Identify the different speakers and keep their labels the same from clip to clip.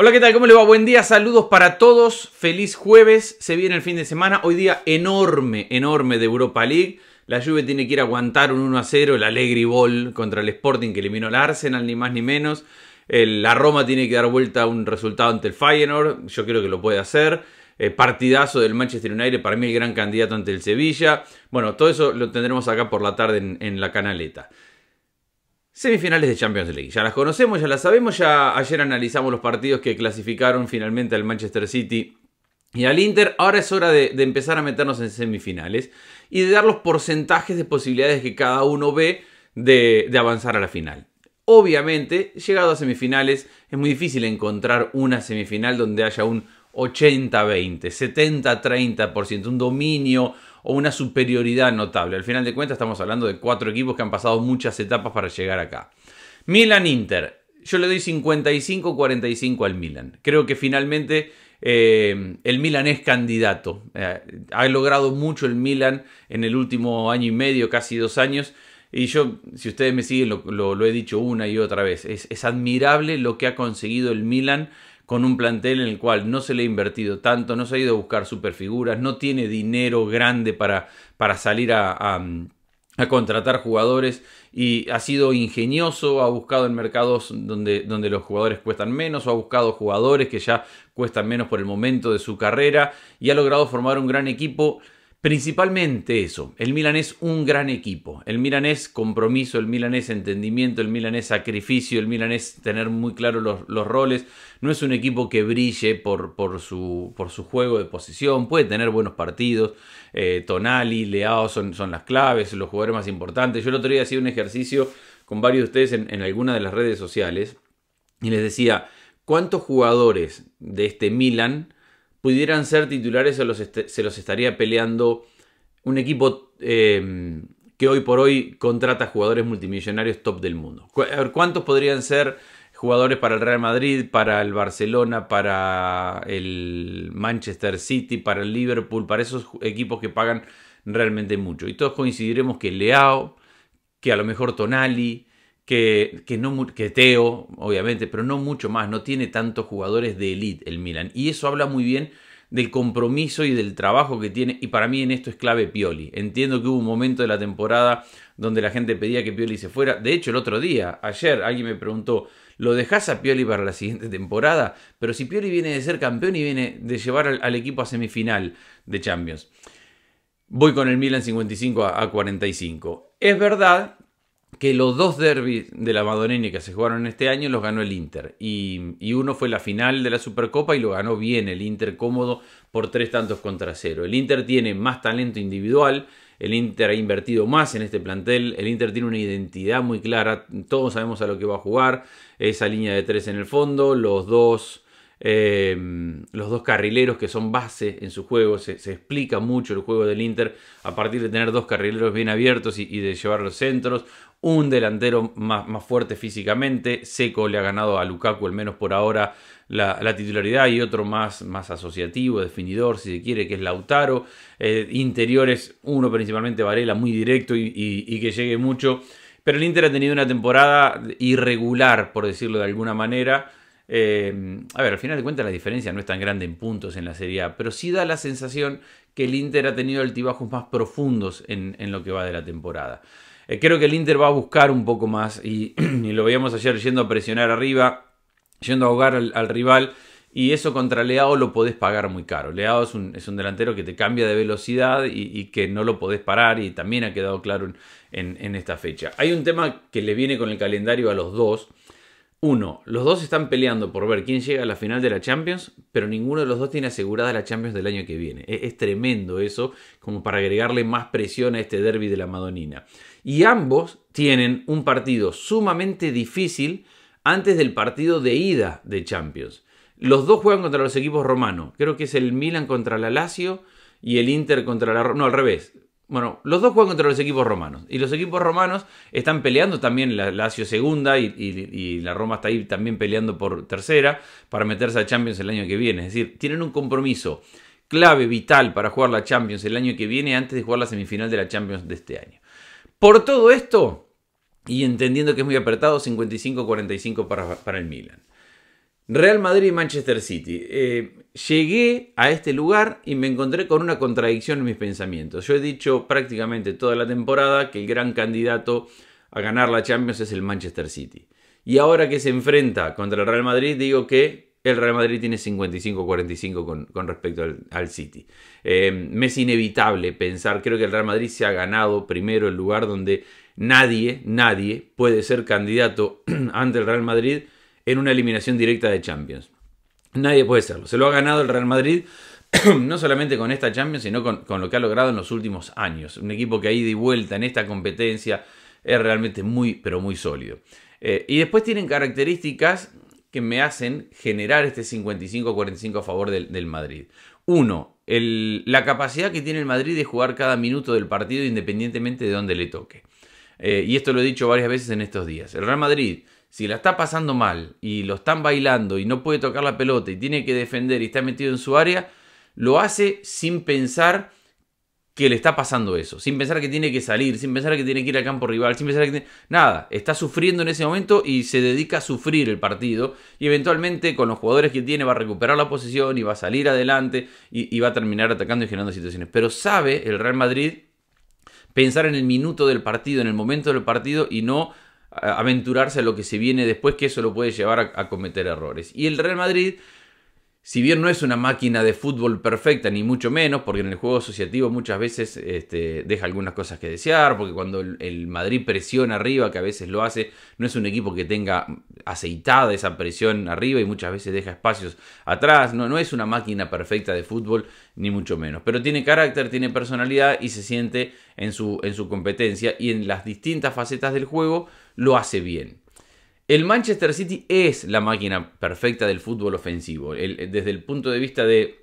Speaker 1: Hola, ¿qué tal? ¿Cómo le va? Buen día, saludos para todos. Feliz jueves, se viene el fin de semana. Hoy día enorme, enorme de Europa League. La Juve tiene que ir a aguantar un 1 a 0, el Allegri Ball contra el Sporting que eliminó al Arsenal, ni más ni menos. la Roma tiene que dar vuelta a un resultado ante el Feyenoord, yo creo que lo puede hacer. Eh, partidazo del Manchester United, para mí el gran candidato ante el Sevilla. Bueno, todo eso lo tendremos acá por la tarde en la canaleta. Semifinales de Champions League. Ya las conocemos, ya las sabemos. Ya ayer analizamos los partidos que clasificaron finalmente al Manchester City y al Inter. Ahora es hora de, empezar a meternos en semifinales y de dar los porcentajes de posibilidades que cada uno ve de, de avanzar a la final. Obviamente, llegado a semifinales, es muy difícil encontrar una semifinal donde haya un 80-20, 70-30%, un dominio o una superioridad notable. Al final de cuentas estamos hablando de cuatro equipos que han pasado muchas etapas para llegar acá. Milan Inter. Yo le doy 55-45 al Milan. Creo que finalmente eh, el Milan es candidato. Eh, ha logrado mucho el Milan en el último año y medio, casi dos años. Y yo, si ustedes me siguen, lo, he dicho una y otra vez. Es, es, admirable lo que ha conseguido el Milan con un plantel en el cual no se le ha invertido tanto, no se ha ido a buscar superfiguras, no tiene dinero grande para, para salir a, contratar jugadores y ha sido ingenioso, ha buscado en mercados donde, donde los jugadores cuestan menos, o ha buscado jugadores que ya cuestan menos por el momento de su carrera y ha logrado formar un gran equipo Principalmente eso, el Milan es un gran equipo, el Milan es compromiso, el Milan es entendimiento, el Milan es sacrificio, el Milan es tener muy claro los, roles, no es un equipo que brille por, su, juego de posición, puede tener buenos partidos, eh, Tonali, Leao son, las claves, los jugadores más importantes. Yo el otro día hacía un ejercicio con varios de ustedes en, en alguna de las redes sociales y les decía, ¿cuántos jugadores de este Milan pudieran ser titulares se los, se los estaría peleando un equipo em, que hoy por hoy contrata jugadores multimillonarios top del mundo. ¿Cuántos podrían ser jugadores para el Real Madrid, para el Barcelona, para el Manchester City, para el Liverpool, para esos equipos que pagan realmente mucho? Y todos coincidiremos que Leao, que a lo mejor Tonali, que, que, no, Teo, obviamente, pero no mucho más, no tiene tantos jugadores de elite el Milan. Y eso habla muy bien del compromiso y del trabajo que tiene, y para mí en esto es clave Pioli. Entiendo que hubo un momento de la temporada donde la gente pedía que Pioli se fuera. De hecho, el otro día, ayer, alguien me preguntó, ¿lo dejas a Pioli para la siguiente temporada? Pero si Pioli viene de ser campeón y viene de llevar al, equipo a semifinal de Champions. Voy con el Milan 55 a 45. Es verdad que los dos derbis de la Madoneña que se jugaron este año los ganó el Inter. Y, uno fue la final de la Supercopa y lo ganó bien el Inter cómodo por tres tantos contra cero. El Inter tiene más talento individual, el Inter ha invertido más en este plantel, el Inter tiene una identidad muy clara, todos sabemos a lo que va a jugar, esa línea de tres en el fondo, los dos... Eh, los dos carrileros que son base en su juego. Se, explica mucho el juego del Inter a partir de tener dos carrileros bien abiertos y de llevar los centros un delantero más, más, fuerte físicamente. Seco le ha ganado a Lukaku, al menos por ahora, la, titularidad y otro más, más asociativo, definidor, si se quiere, que es Lautaro. Eh, interiores, uno principalmente Varela, muy directo y, que llegue mucho. Pero el Inter ha tenido una temporada irregular, por decirlo de alguna manera. Eh, a ver, al final de cuentas la diferencia no es tan grande en puntos en la Serie A, pero sí da la sensación que el Inter ha tenido altibajos más profundos en lo que va de la temporada. Eh, creo que el Inter va a buscar un poco más y, lo veíamos ayer yendo a presionar arriba, yendo a ahogar al, rival. Y eso contra Leao lo podés pagar muy caro. Leao es un, delantero que te cambia de velocidad y, que no lo podés parar y también ha quedado claro en, esta fecha. Hay un tema que le viene con el calendario a los dos uno, los dos están peleando por ver quién llega a la final de la Champions, pero ninguno de los dos tiene asegurada la Champions del año que viene. E-, es, tremendo eso, como para agregarle más presión a este derby de la Madonina. Y ambos tienen un partido sumamente difícil antes del partido de ida de Champions. Los dos juegan contra los equipos romanos. Creo que es el Milan contra la Lazio y el Inter contra la... No, al revés. Bueno, los dos juegan contra los equipos romanos. Y los equipos romanos están peleando también. La Lazio segunda y, la Roma está ahí también peleando por tercera para meterse a Champions el año que viene. Es decir, tienen un compromiso clave, vital para jugar la Champions el año que viene antes de jugar la semifinal de la Champions de este año. Por todo esto, y entendiendo que es muy apretado, 55-45 para, para el Milan. Real Madrid y Manchester City. Eh, llegué a este lugar y me encontré con una contradicción en mis pensamientos. Yo he dicho prácticamente toda la temporada que el gran candidato a ganar la Champions es el Manchester City. Y ahora que se enfrenta contra el Real Madrid, digo que el Real Madrid tiene 55-45 con, respecto al, City. Eh, me es inevitable pensar, creo que el Real Madrid se ha ganado primero el lugar donde nadie, nadie puede ser candidato ante el Real Madrid en una eliminación directa de Champions. Nadie puede serlo. Se lo ha ganado el Real Madrid, no solamente con esta Champions, sino con, lo que ha logrado en los últimos años. Un equipo que ha ido y vuelta en esta competencia es realmente muy, pero muy sólido. Eh, y después tienen características que me hacen generar este 55-45 a favor del, Madrid. Uno, la capacidad que tiene el Madrid de jugar cada minuto del partido independientemente de dónde le toque. Eh, y esto lo he dicho varias veces en estos días. El Real Madrid si la está pasando mal y lo están bailando y no puede tocar la pelota y tiene que defender y está metido en su área, lo hace sin pensar que le está pasando eso, sin pensar que tiene que salir, sin pensar que tiene que ir al campo rival, sin pensar que nada, está sufriendo en ese momento y se dedica a sufrir el partido y eventualmente con los jugadores que tiene va a recuperar la posición y va a salir adelante y, y va a terminar atacando y generando situaciones. Pero sabe el Real Madrid pensar en el minuto del partido, en el momento del partido y no aventurarse a lo que se viene después, que eso lo puede llevar a, cometer errores. Y el Real Madrid, si bien no es una máquina de fútbol perfecta, ni mucho menos, porque en el juego asociativo muchas veces este, deja algunas cosas que desear, porque cuando el Madrid presiona arriba, que a veces lo hace, no es un equipo que tenga aceitada esa presión arriba y muchas veces deja espacios atrás. No, no es una máquina perfecta de fútbol, ni mucho menos. Pero tiene carácter, tiene personalidad y se siente en su, en su competencia y en las distintas facetas del juego lo hace bien. El Manchester City es la máquina perfecta del fútbol ofensivo. desde el punto de vista de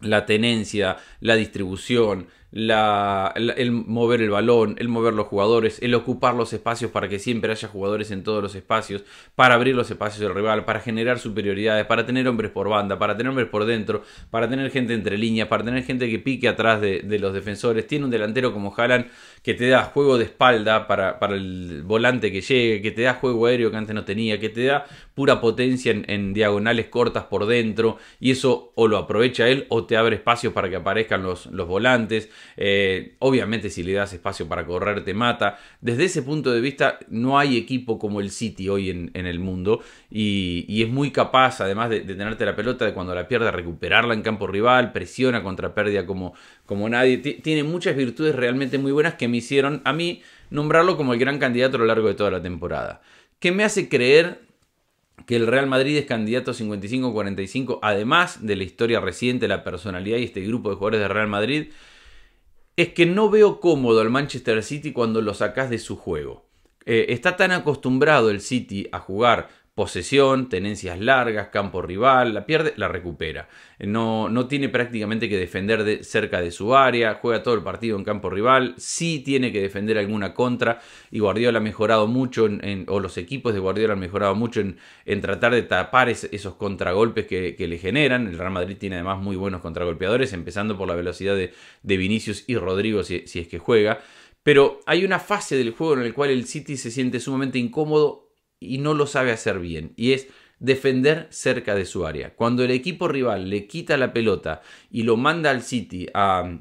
Speaker 1: la tenencia, la distribución, el mover el balón, el mover los jugadores, el ocupar los espacios para que siempre haya jugadores en todos los espacios, para abrir los espacios del rival, para generar superioridades, para tener hombres por banda, para tener hombres por dentro, para tener gente entre líneas, para tener gente que pique atrás de, los defensores. Tiene un delantero como Haaland que te da juego de espalda para, el volante que llegue, que te da juego aéreo que antes no tenía, que te da pura potencia en, diagonales cortas por dentro y eso o lo aprovecha él o te abre espacio para que aparezcan los volantes eh, obviamente si le das espacio para correr te mata. Desde ese punto de vista no hay equipo como el City hoy en, el mundo y, es muy capaz, además de, tenerte la pelota, de cuando la pierda recuperarla en campo rival, presiona contra pérdida como, como nadie. tiene muchas virtudes realmente muy buenas que me hicieron a mí nombrarlo como el gran candidato a lo largo de toda la temporada. que me hace creer que el Real Madrid es candidato 55-45, además de la historia reciente, la personalidad y este grupo de jugadores de Real Madrid, es que no veo cómodo al Manchester City cuando lo sacas de su juego. Eh, está tan acostumbrado el City a jugar posesión, tenencias largas, campo rival, la pierde, la recupera. No, no tiene prácticamente que defender cerca de su área, juega todo el partido en campo rival, sí tiene que defender alguna contra y Guardiola ha mejorado mucho, en, o los equipos de Guardiola han mejorado mucho en, tratar de tapar esos contragolpes que, le generan. El Real Madrid tiene además muy buenos contragolpeadores, empezando por la velocidad de, Vinicius y Rodrigo si, si es que juega. Pero hay una fase del juego en la cual el City se siente sumamente incómodo y no lo sabe hacer bien, y es defender cerca de su área. Cuando el equipo rival le quita la pelota y lo manda al City a mm,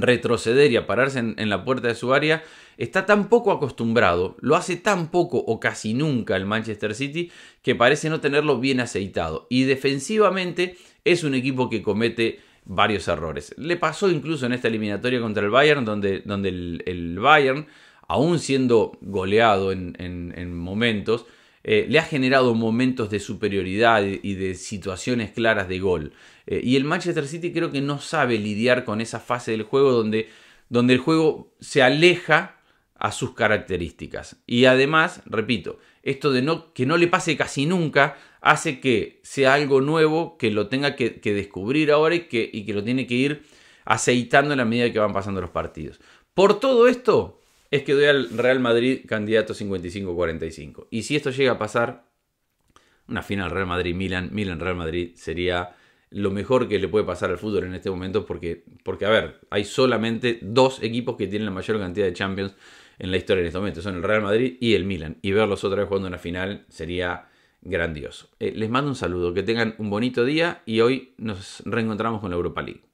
Speaker 1: retroceder y a pararse en, la puerta de su área, está tan poco acostumbrado, lo hace tan poco o casi nunca el Manchester City, que parece no tenerlo bien aceitado. Y defensivamente es un equipo que comete varios errores. Le pasó incluso en esta eliminatoria contra el Bayern, donde, donde el Bayern aún siendo goleado en, momentos, eh, le ha generado momentos de superioridad y de situaciones claras de gol. Eh, y el Manchester City creo que no sabe lidiar con esa fase del juego donde, donde el juego se aleja a sus características. Y además, repito, esto de no, que no le pase casi nunca hace que sea algo nuevo, que lo tenga que, descubrir ahora y que, y que lo tiene que ir aceitando en la medida que van pasando los partidos. Por todo esto, es que doy al Real Madrid candidato 55-45. Y si esto llega a pasar, una final Real Madrid-Milan, Milan-Real Madrid sería lo mejor que le puede pasar al fútbol en este momento porque, porque, a ver, hay solamente dos equipos que tienen la mayor cantidad de Champions en la historia en este momento. Son el Real Madrid y el Milan. Y verlos otra vez jugando una final sería grandioso. Eh, les mando un saludo, que tengan un bonito día y hoy nos reencontramos con la Europa League.